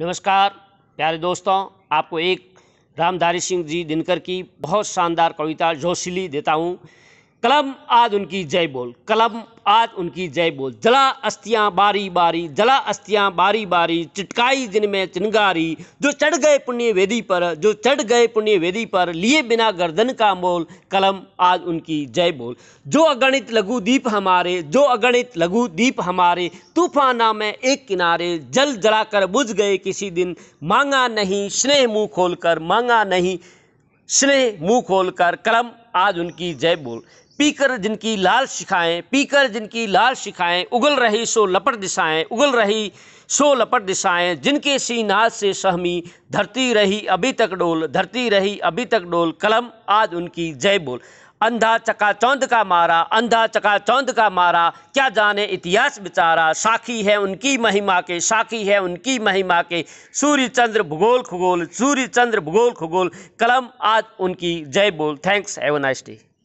नमस्कार प्यारे दोस्तों आपको एक रामधारी सिंह जी दिनकर की बहुत शानदार कविता जोशीली देता हूँ कलम आज उनकी जय बोल कलम आज उनकी जय बोल जला अस्थियाँ बारी बारी जला अस्थियाँ बारी बारी चिटकाई जिनमें चिनगारी जो चढ़ गए पुण्य वेदी पर जो चढ़ गए पुण्य वेदी पर लिए बिना गर्दन का मोल कलम आज उनकी जय बोल जो अगणित लघु दीप हमारे जो अगणित लघु दीप हमारे तूफाना में एक किनारे जल जलाकर बुझ गए किसी दिन मांगा नहीं स्नेह मुँह खोल मांगा नहीं स्नेह मुँह खोल कलम आज उनकी जय बोल पीकर जिनकी लाल शिखाएं पीकर जिनकी लाल शिखाएं उगल रही सो लपट दिशाएं उगल रही सो लपट दिशाएं जिनके सी नाज से सहमी धरती रही अभी तक डोल धरती रही अभी तक डोल कलम आज उनकी जय बोल अंधा चका चौंद का मारा अंधा चका चौंद का मारा क्या जाने इतिहास बिचारा साखी है उनकी महिमा के साखी है उनकी महिमा के सूर्य चंद्र भूगोल खगोल सूर्य चंद्र भूगोल खुगोल कलम आज उनकी जय बोल थैंक्स हैव नाइस डे